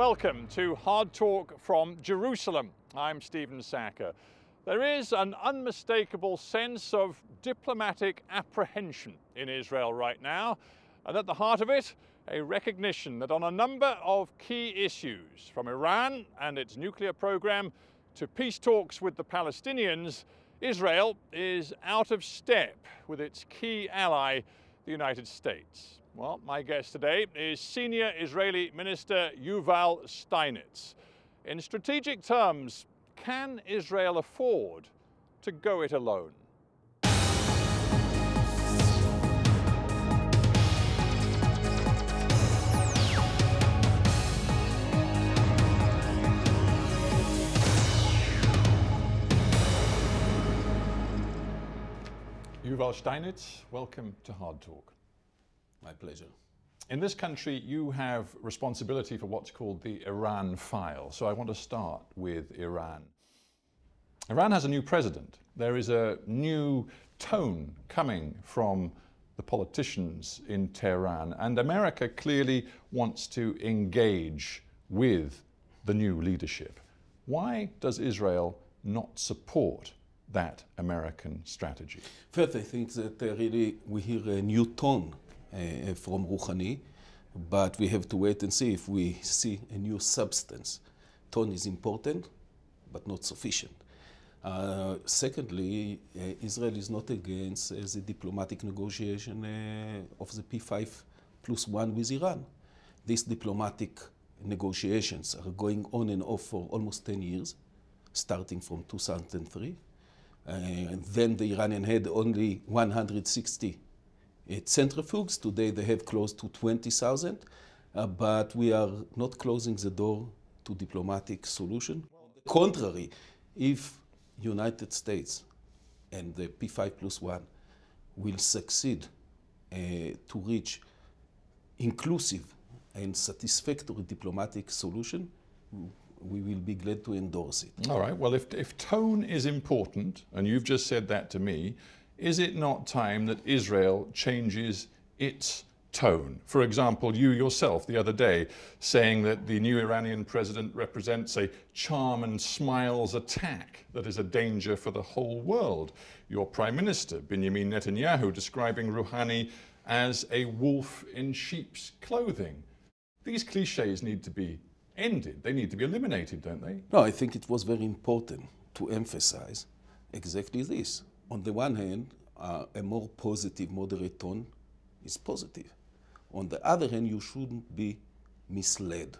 welcome to Hard Talk from Jerusalem. I'm Stephen Sacker. There is an unmistakable sense of diplomatic apprehension in Israel right now, and at the heart of it, a recognition that on a number of key issues, from Iran and its nuclear program to peace talks with the Palestinians, Israel is out of step with its key ally, the United States. Well, my guest today is senior Israeli minister Yuval Steinitz. In strategic terms, can Israel afford to go it alone? Yuval Steinitz, welcome to Hard Talk. My pleasure. In this country, you have responsibility for what's called the Iran file. So I want to start with Iran. Iran has a new president. There is a new tone coming from the politicians in Tehran. And America clearly wants to engage with the new leadership. Why does Israel not support that American strategy? First, I think that uh, really we hear a new tone from Rouhani, but we have to wait and see if we see a new substance. Tone is important, but not sufficient. Uh, secondly, uh, Israel is not against uh, the diplomatic negotiation uh, of the P5 plus one with Iran. These diplomatic negotiations are going on and off for almost 10 years, starting from 2003. Uh, and then the Iranian had only 160 centrifuges. Today they have close to 20,000, uh, but we are not closing the door to diplomatic solution. On the contrary, if United States and the P5 plus one will succeed uh, to reach inclusive and satisfactory diplomatic solution, we will be glad to endorse it. All right. Well, if, if tone is important, and you've just said that to me, is it not time that Israel changes its tone? For example, you yourself the other day saying that the new Iranian president represents a charm and smiles attack that is a danger for the whole world. Your prime minister, Benjamin Netanyahu, describing Rouhani as a wolf in sheep's clothing. These cliches need to be ended, they need to be eliminated, don't they? No, I think it was very important to emphasize exactly this on the one hand, uh, a more positive, moderate tone is positive. On the other hand, you shouldn't be misled.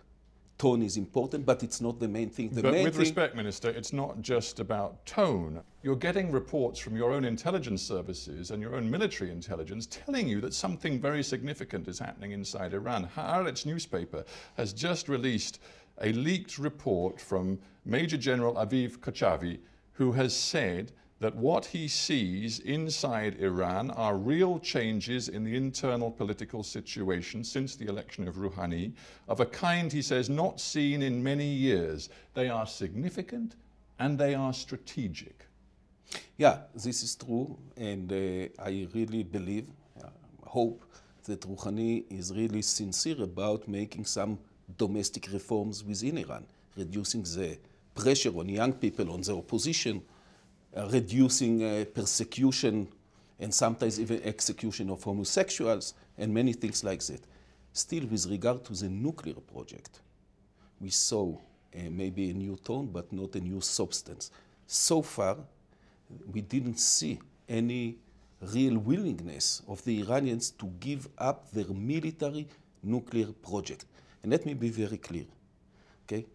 Tone is important, but it's not the main thing. The but main with thing respect, Minister, it's not just about tone. You're getting reports from your own intelligence services and your own military intelligence telling you that something very significant is happening inside Iran. Haaretz newspaper has just released a leaked report from Major General Aviv Kochavi, who has said that what he sees inside Iran are real changes in the internal political situation since the election of Rouhani, of a kind, he says, not seen in many years. They are significant and they are strategic. Yeah, this is true, and uh, I really believe, uh, hope, that Rouhani is really sincere about making some domestic reforms within Iran, reducing the pressure on young people, on the opposition. Uh, reducing uh, persecution and sometimes even execution of homosexuals and many things like that. Still, with regard to the nuclear project, we saw uh, maybe a new tone, but not a new substance. So far, we didn't see any real willingness of the Iranians to give up their military nuclear project. And let me be very clear, okay?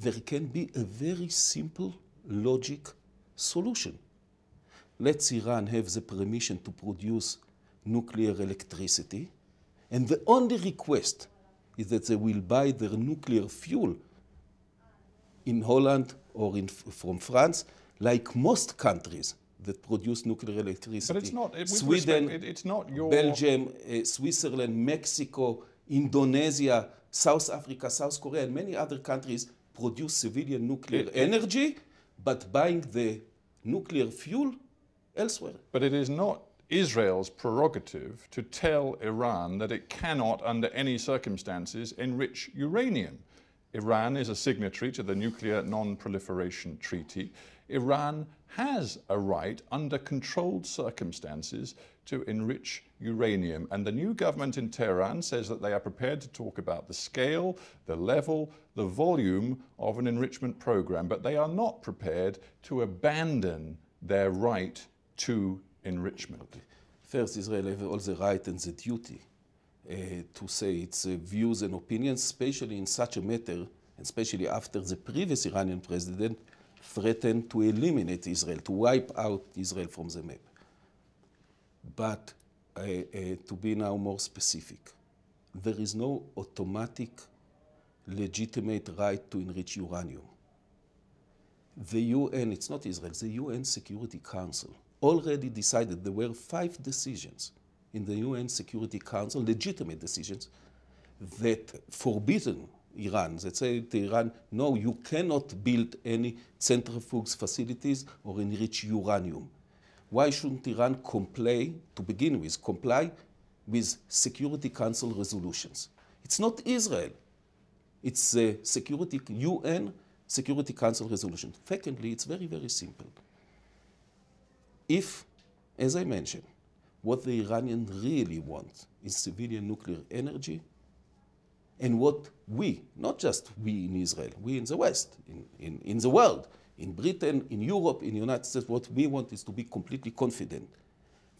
There can be a very simple logic solution. Let's Iran have the permission to produce nuclear electricity, and the only request is that they will buy their nuclear fuel in Holland or in, from France, like most countries that produce nuclear electricity. But it's not. It, Sweden, respect, it, it's not your... Belgium, uh, Switzerland, Mexico, Indonesia, South Africa, South Korea, and many other countries produce civilian nuclear it, energy, but buying the nuclear fuel elsewhere. But it is not Israel's prerogative to tell Iran that it cannot, under any circumstances, enrich uranium. Iran is a signatory to the Nuclear Non Proliferation Treaty. Iran has a right, under controlled circumstances, to enrich uranium. And the new government in Tehran says that they are prepared to talk about the scale, the level, the volume of an enrichment program, but they are not prepared to abandon their right to enrichment. First, Israel has all the right and the duty uh, to say its uh, views and opinions, especially in such a matter, especially after the previous Iranian president threatened to eliminate Israel, to wipe out Israel from the map. But uh, uh, to be now more specific, there is no automatic legitimate right to enrich uranium. The UN, it's not Israel, the UN Security Council already decided there were five decisions in the UN Security Council, legitimate decisions, that forbidden Iran, that say to Iran, no, you cannot build any centrifuge facilities or enrich uranium. Why shouldn't Iran comply, to begin with, comply with Security Council resolutions? It's not Israel. It's a security, UN Security Council resolution. Secondly, it's very, very simple. If, as I mentioned, what the Iranians really want is civilian nuclear energy, and what we, not just we in Israel, we in the West, in, in, in the world, in Britain, in Europe, in the United States, what we want is to be completely confident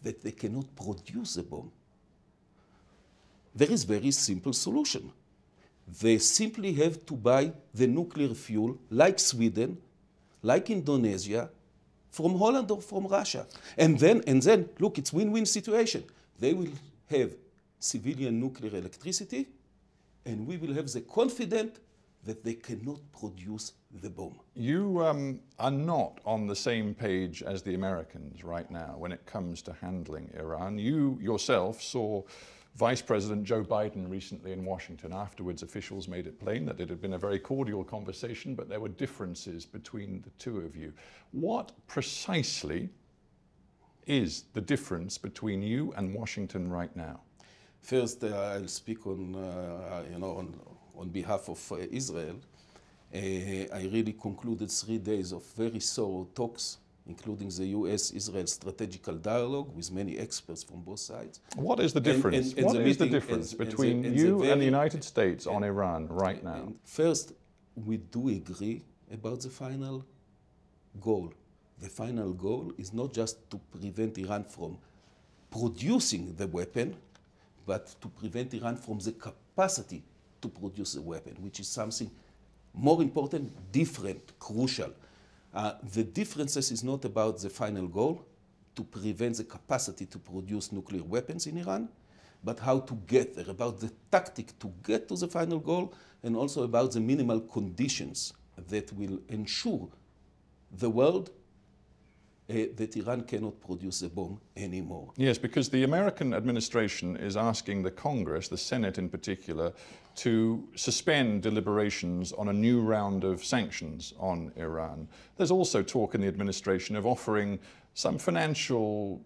that they cannot produce a bomb. There is very simple solution. They simply have to buy the nuclear fuel, like Sweden, like Indonesia, from Holland or from Russia. And then, and then look, it's win-win situation. They will have civilian nuclear electricity, and we will have the confident that they cannot produce the bomb. You um, are not on the same page as the Americans right now when it comes to handling Iran. You yourself saw Vice President Joe Biden recently in Washington. Afterwards, officials made it plain that it had been a very cordial conversation, but there were differences between the two of you. What precisely is the difference between you and Washington right now? First, uh, I'll speak on, uh, you know, on on behalf of uh, Israel, uh, I really concluded three days of very thorough talks including the U.S.-Israel strategical dialogue with many experts from both sides. What is the difference? And, and, and what the is the difference between the, you the very, and the United States on Iran right now? first, we do agree about the final goal. The final goal is not just to prevent Iran from producing the weapon, but to prevent Iran from the capacity to produce a weapon, which is something more important, different, crucial. Uh, the differences is not about the final goal, to prevent the capacity to produce nuclear weapons in Iran, but how to get there, about the tactic to get to the final goal, and also about the minimal conditions that will ensure the world Eh, that Iran cannot produce a bomb anymore. Yes, because the American administration is asking the Congress, the Senate in particular, to suspend deliberations on a new round of sanctions on Iran. There's also talk in the administration of offering some financial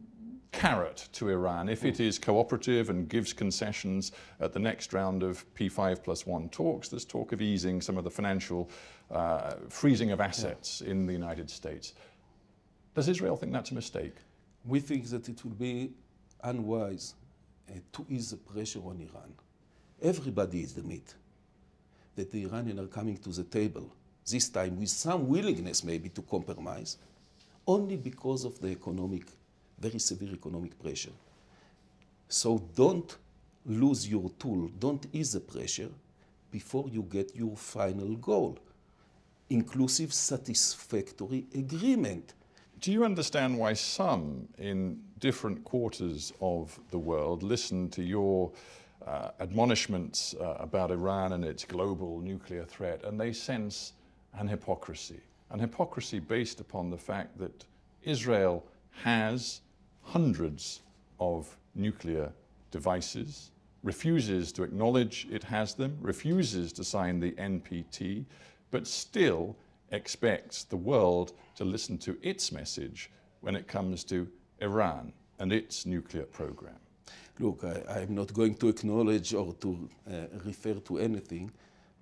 carrot to Iran if it is cooperative and gives concessions at the next round of P5 plus one talks. There's talk of easing some of the financial uh, freezing of assets yeah. in the United States. Does Israel think that's a mistake? We think that it would be unwise uh, to ease the pressure on Iran. Everybody is the meat. That the Iranians are coming to the table, this time with some willingness maybe to compromise, only because of the economic, very severe economic pressure. So don't lose your tool, don't ease the pressure before you get your final goal, inclusive satisfactory agreement do you understand why some in different quarters of the world listen to your uh, admonishments uh, about Iran and its global nuclear threat and they sense an hypocrisy? An hypocrisy based upon the fact that Israel has hundreds of nuclear devices, refuses to acknowledge it has them, refuses to sign the NPT, but still expects the world to listen to its message when it comes to Iran and its nuclear program. Look, I, am not going to acknowledge or to uh, refer to anything,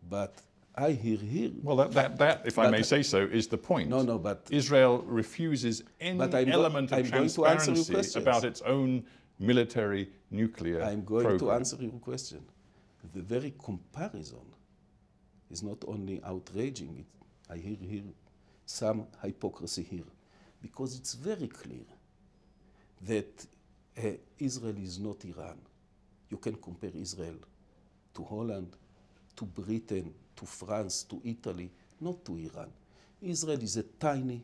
but I hear here. Well, that, that, that if but I may say so, is the point. No, no, but Israel refuses any element of transparency about its own military nuclear. I'm going program. to answer your question. The very comparison is not only outraging; I hear here some hypocrisy here, because it's very clear that uh, Israel is not Iran. You can compare Israel to Holland, to Britain, to France, to Italy, not to Iran. Israel is a tiny,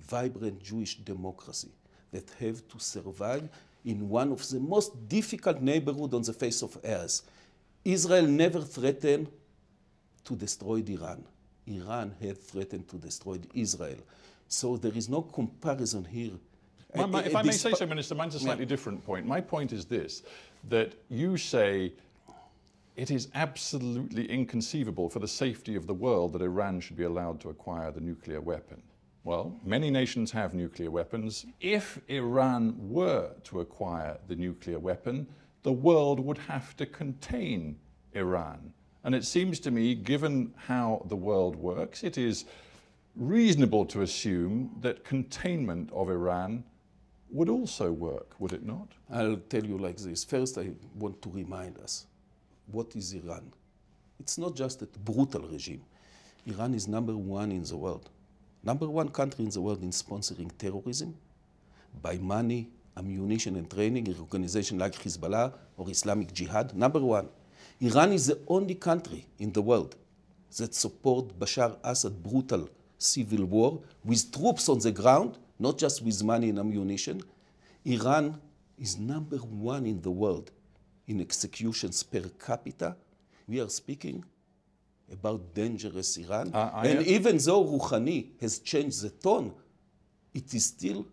vibrant Jewish democracy that have to survive in one of the most difficult neighborhood on the face of earth. Israel never threatened to destroy Iran. Iran had threatened to destroy Israel. So there is no comparison here. My, my, if I may say so, Minister, mine's a slightly yeah. different point. My point is this that you say it is absolutely inconceivable for the safety of the world that Iran should be allowed to acquire the nuclear weapon. Well, many nations have nuclear weapons. If Iran were to acquire the nuclear weapon, the world would have to contain Iran. And it seems to me, given how the world works, it is reasonable to assume that containment of Iran would also work, would it not? I'll tell you like this. First, I want to remind us what is Iran? It's not just a brutal regime. Iran is number one in the world, number one country in the world in sponsoring terrorism by money, ammunition, and training, an organization like Hezbollah or Islamic Jihad, number one. Iran is the only country in the world that support Bashar Assad brutal civil war with troops on the ground, not just with money and ammunition. Iran is number one in the world in executions per capita. We are speaking about dangerous Iran. Uh, and have... even though Rouhani has changed the tone, it is still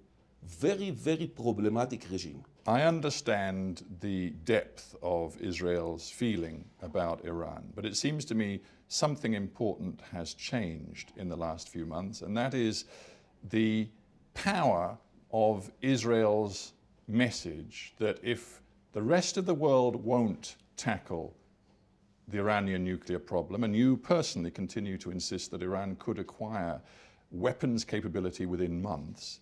very, very problematic regime. I understand the depth of Israel's feeling about Iran, but it seems to me something important has changed in the last few months, and that is the power of Israel's message that if the rest of the world won't tackle the Iranian nuclear problem, and you personally continue to insist that Iran could acquire weapons capability within months,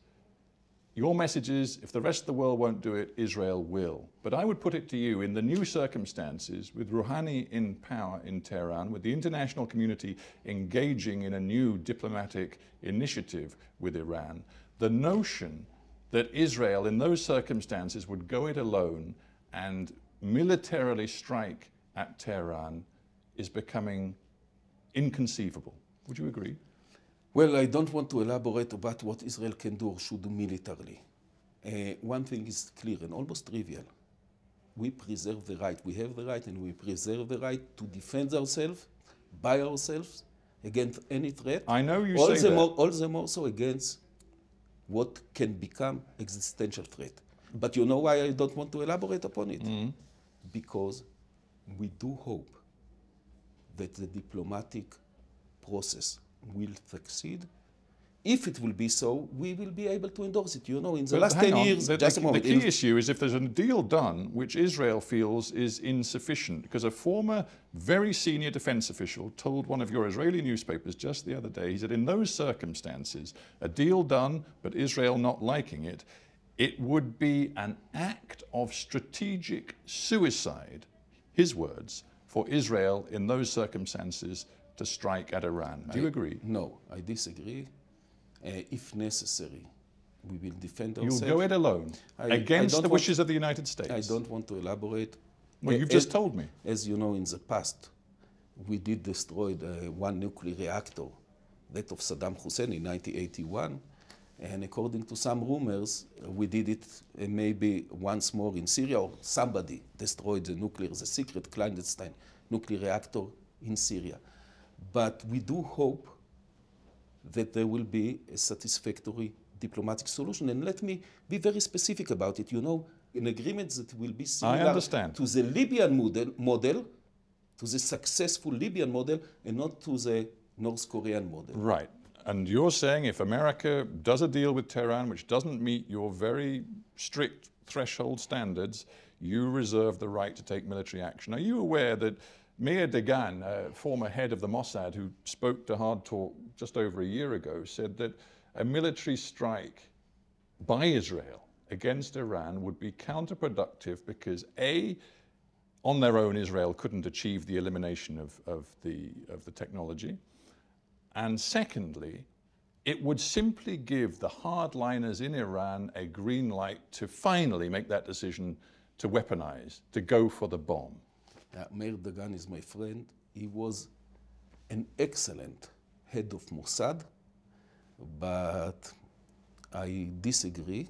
your message is if the rest of the world won't do it, Israel will. But I would put it to you in the new circumstances, with Rouhani in power in Tehran, with the international community engaging in a new diplomatic initiative with Iran, the notion that Israel in those circumstances would go it alone and militarily strike at Tehran is becoming inconceivable. Would you agree? Well, I don't want to elaborate about what Israel can do or should do militarily. Uh, one thing is clear and almost trivial. We preserve the right. We have the right and we preserve the right to defend ourselves by ourselves against any threat. I know you all say the that. More, all the more so against what can become existential threat. But you know why I don't want to elaborate upon it? Mm. Because we do hope that the diplomatic process will succeed. If it will be so, we will be able to endorse it. You know, in the but last 10 on. years, the, just the, a moment. The key in issue is if there's a deal done which Israel feels is insufficient, because a former very senior defense official told one of your Israeli newspapers just the other day, he said, in those circumstances, a deal done, but Israel not liking it, it would be an act of strategic suicide, his words, for Israel in those circumstances to strike at Iran. Do you agree? No, I disagree. Uh, if necessary, we will defend ourselves. You'll go it alone, I, against I the wishes of the United States. I don't want to elaborate. Well, uh, you've just told me. As you know, in the past, we did destroy one nuclear reactor, that of Saddam Hussein in 1981. And according to some rumors, we did it uh, maybe once more in Syria, or somebody destroyed the nuclear, the secret clandestine nuclear reactor in Syria. But we do hope that there will be a satisfactory diplomatic solution. And let me be very specific about it. You know, an agreement that will be similar to the Libyan model, model, to the successful Libyan model, and not to the North Korean model. Right. And you're saying if America does a deal with Tehran which doesn't meet your very strict threshold standards, you reserve the right to take military action. Are you aware that Meir Degan, former head of the Mossad, who spoke to Hard Talk just over a year ago, said that a military strike by Israel against Iran would be counterproductive because A, on their own, Israel couldn't achieve the elimination of, of, the, of the technology. And secondly, it would simply give the hardliners in Iran a green light to finally make that decision to weaponize, to go for the bomb. Uh, Meir Dagan is my friend. He was an excellent head of Mossad, but I disagree.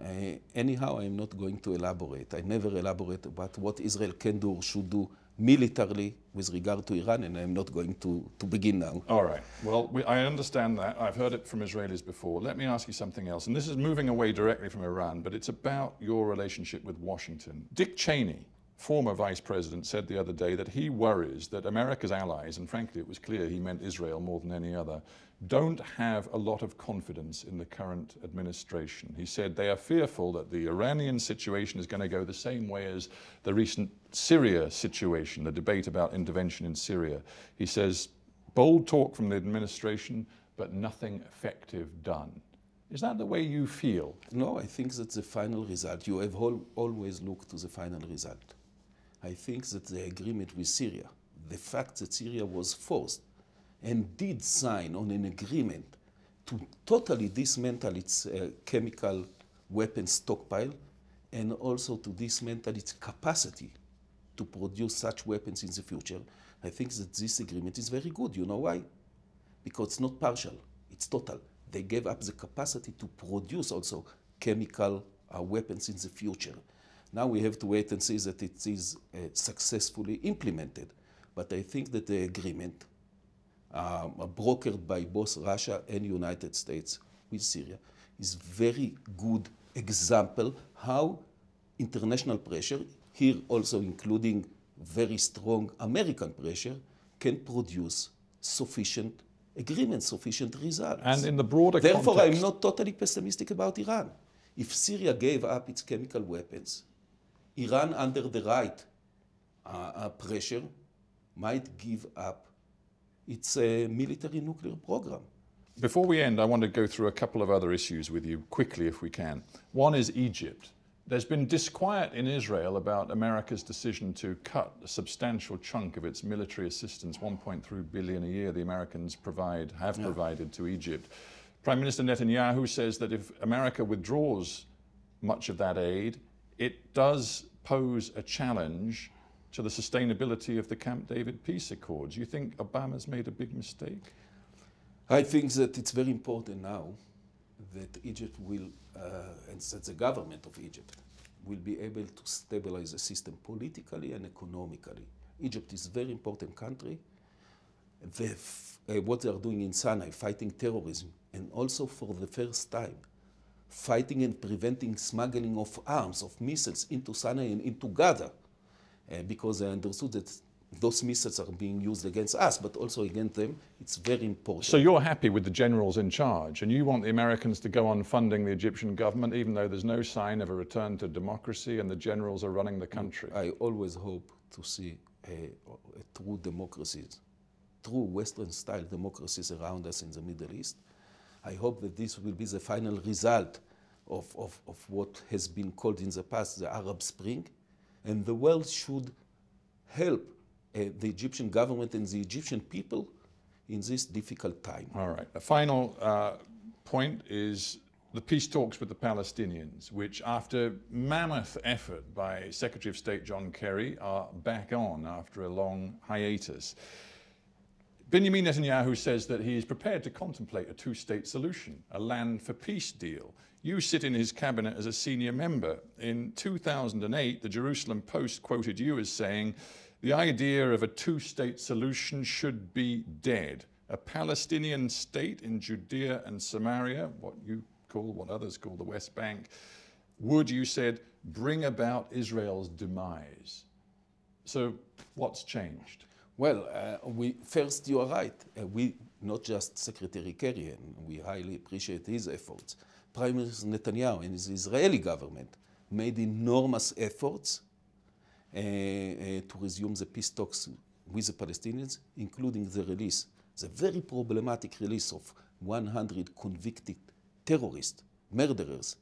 Uh, anyhow, I'm not going to elaborate. I never elaborate about what Israel can do or should do militarily with regard to Iran, and I'm not going to, to begin now. All right. Well, we, I understand that. I've heard it from Israelis before. Let me ask you something else. And this is moving away directly from Iran, but it's about your relationship with Washington. Dick Cheney former vice president said the other day that he worries that America's allies, and frankly it was clear he meant Israel more than any other, don't have a lot of confidence in the current administration. He said they are fearful that the Iranian situation is going to go the same way as the recent Syria situation, the debate about intervention in Syria. He says, bold talk from the administration, but nothing effective done. Is that the way you feel? No, I think that's the final result. You have always looked to the final result. I think that the agreement with Syria, the fact that Syria was forced and did sign on an agreement to totally dismantle its uh, chemical weapon stockpile and also to dismantle its capacity to produce such weapons in the future, I think that this agreement is very good. You know why? Because it's not partial, it's total. They gave up the capacity to produce also chemical uh, weapons in the future. Now we have to wait and see that it is uh, successfully implemented. But I think that the agreement um, brokered by both Russia and United States with Syria is very good example how international pressure, here also including very strong American pressure, can produce sufficient agreements, sufficient results. And in the broader Therefore, context... I'm not totally pessimistic about Iran. If Syria gave up its chemical weapons, Iran under the right uh, uh, pressure might give up its uh, military nuclear program. Before we end, I want to go through a couple of other issues with you quickly, if we can. One is Egypt. There's been disquiet in Israel about America's decision to cut a substantial chunk of its military assistance, 1.3 billion a year the Americans provide have yeah. provided to Egypt. Prime Minister Netanyahu says that if America withdraws much of that aid, it does pose a challenge to the sustainability of the Camp David peace accords. You think Obama's made a big mistake? I think that it's very important now that Egypt will, uh, and that the government of Egypt will be able to stabilize the system politically and economically. Egypt is a very important country. They've, uh, what they are doing in Sinai, fighting terrorism, and also for the first time, fighting and preventing smuggling of arms, of missiles into Sana'a and into Gaza, uh, because I understood that those missiles are being used against us, but also against them. It's very important. So you're happy with the generals in charge, and you want the Americans to go on funding the Egyptian government, even though there's no sign of a return to democracy and the generals are running the country. I always hope to see a, a true democracies, true Western-style democracies around us in the Middle East. I hope that this will be the final result of, of, of what has been called in the past the Arab Spring. And the world should help uh, the Egyptian government and the Egyptian people in this difficult time. All right. A final uh, point is the peace talks with the Palestinians, which after mammoth effort by Secretary of State John Kerry are back on after a long hiatus. Benjamin Netanyahu says that he is prepared to contemplate a two state solution, a land for peace deal. You sit in his cabinet as a senior member. In 2008, the Jerusalem Post quoted you as saying, The idea of a two state solution should be dead. A Palestinian state in Judea and Samaria, what you call, what others call the West Bank, would, you said, bring about Israel's demise. So what's changed? Well, uh, we, first, you are right. Uh, we, not just Secretary Kerry, and we highly appreciate his efforts. Prime Minister Netanyahu and his Israeli government made enormous efforts uh, uh to resume the peace talks with the Palestinians, including the release, the very problematic release of 100 convicted terrorists, murderers,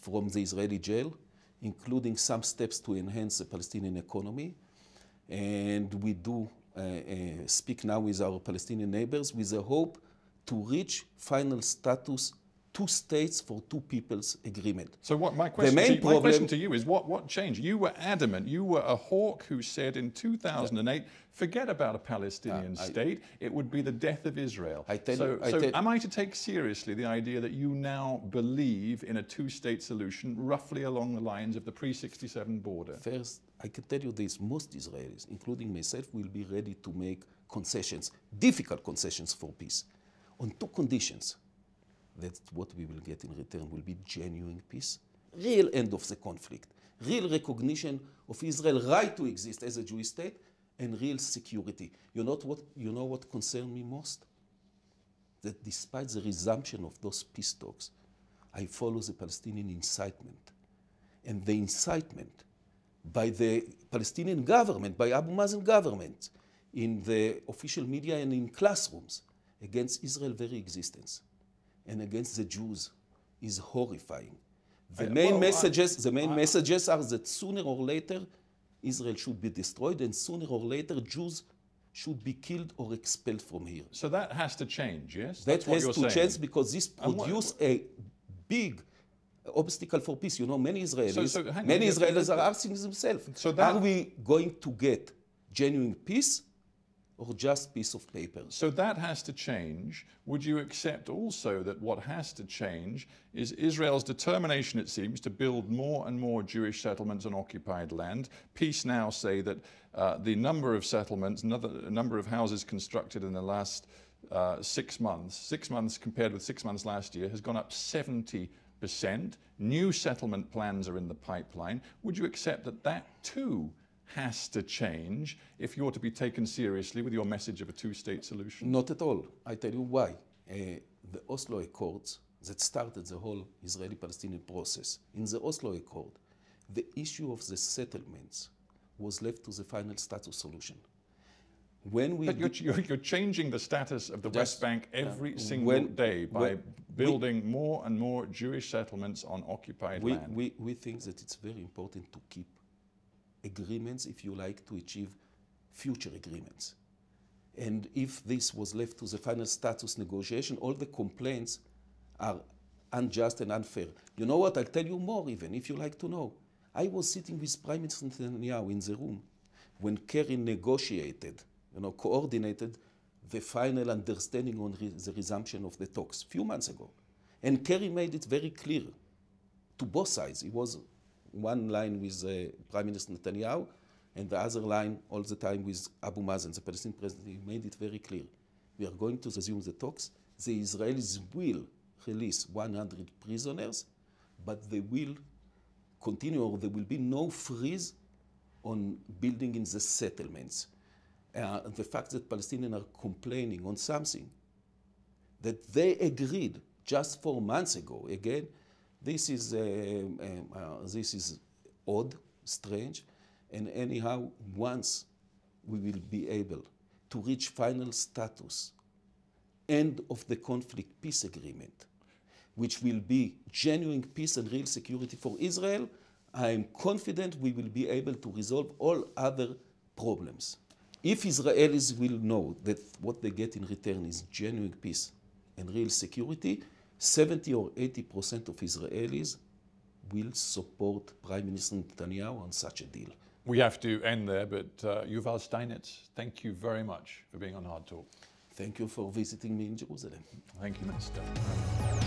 from the Israeli jail, including some steps to enhance the Palestinian economy. And we do uh, uh, speak now with our Palestinian neighbors with the hope to reach final status two states for two peoples agreement. So what my question, to you, problem, my question to you is what, what changed? You were adamant. You were a hawk who said in 2008, forget about a Palestinian uh, I, state. It would be the death of Israel. I tell so you, I so tell am I to take seriously the idea that you now believe in a two-state solution roughly along the lines of the pre-67 border? First, I can tell you this. Most Israelis, including myself, will be ready to make concessions, difficult concessions for peace on two conditions that what we will get in return will be genuine peace, real end of the conflict, real recognition of Israel's right to exist as a Jewish state, and real security. You know what, you know what concerned me most? That despite the resumption of those peace talks, I follow the Palestinian incitement. And the incitement by the Palestinian government, by Abu Mazen government, in the official media and in classrooms against Israel's very existence and against the Jews is horrifying. The I, main well, messages, I, the main I, messages are that sooner or later, Israel should be destroyed, and sooner or later, Jews should be killed or expelled from here. So that has to change, yes? That's that has to saying. change because this produces a big obstacle for peace. You know, many Israelis, so, so, many Israelis are asking themselves, so that, are we going to get genuine peace or just piece of paper. So that has to change. Would you accept also that what has to change is Israel's determination, it seems, to build more and more Jewish settlements on occupied land? Peace Now say that uh, the number of settlements, another, number of houses constructed in the last uh, six months, six months compared with six months last year, has gone up 70 percent. New settlement plans are in the pipeline. Would you accept that that too has to change if you're to be taken seriously with your message of a two state solution? Not at all. I tell you why. Uh, the Oslo Accords that started the whole Israeli Palestinian process, in the Oslo Accord, the issue of the settlements was left to the final status solution. When we but you're, you're, changing the status of the West Bank every uh, single when, day by when, building we, more and more Jewish settlements on occupied we, land. We, we think that it's very important to keep agreements, if you like, to achieve future agreements. And if this was left to the final status negotiation, all the complaints are unjust and unfair. You know what? I'll tell you more, even if you like to know. I was sitting with Prime Minister Netanyahu in the room when Kerry negotiated, you know, coordinated the final understanding on re the resumption of the talks a few months ago. And Kerry made it very clear to both sides. He was one line with uh, Prime Minister Netanyahu, and the other line all the time with Abu Mazen, the Palestinian president. He made it very clear. We are going to resume the talks. The Israelis will release 100 prisoners, but they will continue, or there will be no freeze on building in the settlements. Uh, the fact that Palestinians are complaining on something that they agreed just four months ago, again, this is, uh, um, uh, this is odd, strange, and anyhow, once we will be able to reach final status, end of the conflict peace agreement, which will be genuine peace and real security for Israel, I am confident we will be able to resolve all other problems. If Israelis will know that what they get in return is genuine peace and real security, 70 or 80% of Israelis will support Prime Minister Netanyahu on such a deal. We have to end there, but uh, Yuval Steinitz, thank you very much for being on Hard Talk. Thank you for visiting me in Jerusalem. Thank you, Mr.